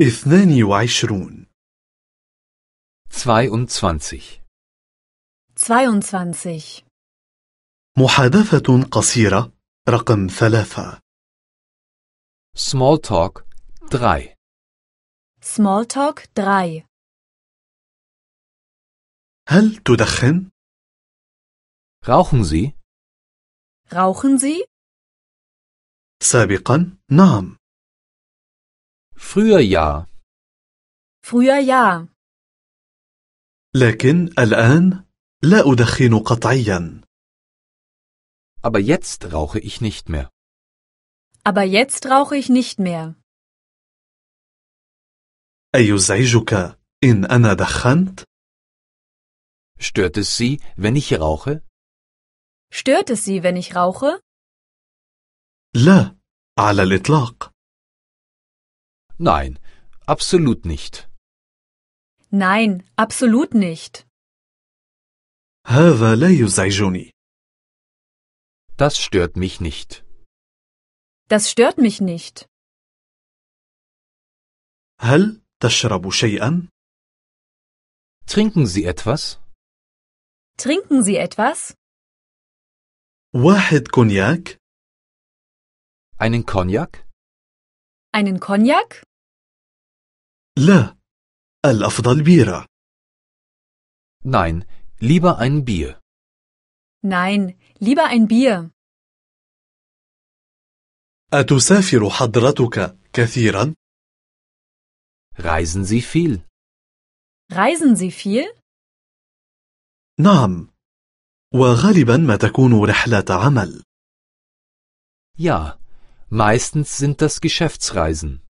اثنان وعشرون 22 22. محادثة قصيرة رقم ثلاثة Small talk 3 Small talk 3. هل تدخن؟ Rauchen Sie? Rauchen Sie? سابقا نعم Früher ja. Früher ja. لكن الآن لا أدخن قطعيا. Aber jetzt rauche ich nicht mehr. Aber jetzt rauche ich nicht mehr. أيزعجك إن أنا دخنت؟ Stört es Sie, wenn ich rauche? Stört es Sie, wenn ich rauche? لا على الإطلاق. Nein, absolut nicht. Nein, absolut nicht. Das stört mich nicht. Das stört mich nicht. هل تشرب شيئا؟ Trinken Sie etwas? Trinken Sie etwas? واحد كونياك. Einen Cognac? Einen Cognac? لا, الأفضل بيرة. Nein, lieber ein Bier. Nein, lieber ein Bier. أتسافر حضرتك كثيرا؟ Reisen Sie viel? Reisen Sie viel? نعم، وغالبا ما تكون رحلة عمل. Ja, meistens sind das Geschäftsreisen.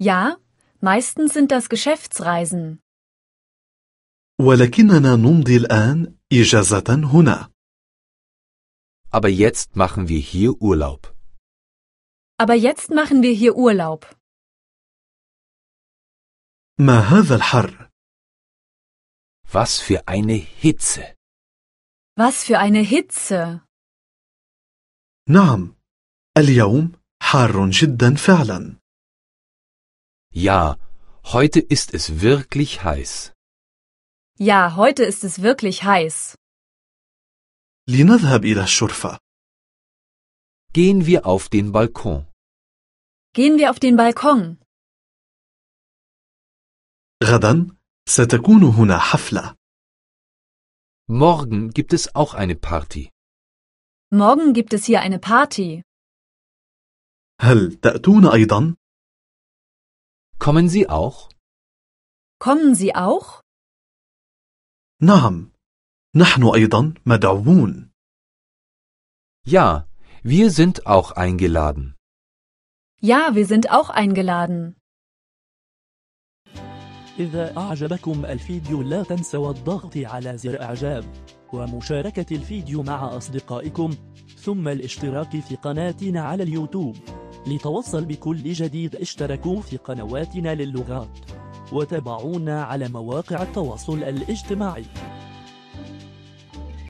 Ja, Meistens sind das Geschäftsreisen. ولكننا نمضي الآن إجازة هنا. Aber jetzt machen wir hier Urlaub. Aber jetzt machen wir hier Urlaub. ما هذا الحر؟ Was für eine Hitze. Was für eine Hitze. نعم، اليوم حار جدا فعلا. Ja, heute ist es wirklich heiß. Ja, heute ist es wirklich heiß. لنذهب إلى الشرفة. Gehen wir auf den Balkon. Gehen wir auf den Balkon. غدا ستكون هنا حفلة. Morgen gibt es auch eine Party. Morgen gibt es hier eine Party. هل تأتون أيضا؟ Kommen Sie auch? Kommen Sie auch? نعم. نحن أيضا مدعوون. Ja, wir sind auch eingeladen. Ja, wir sind auch eingeladen. إذا أعجبكم الفيديو لا تنسوا الضغط على زر إعجاب ومشاركة الفيديو مع أصدقائكم ثم الاشتراك في قناتنا على اليوتيوب لتوصل بكل جديد اشتركوا في قنواتنا للغات وتابعونا على مواقع التواصل الاجتماعي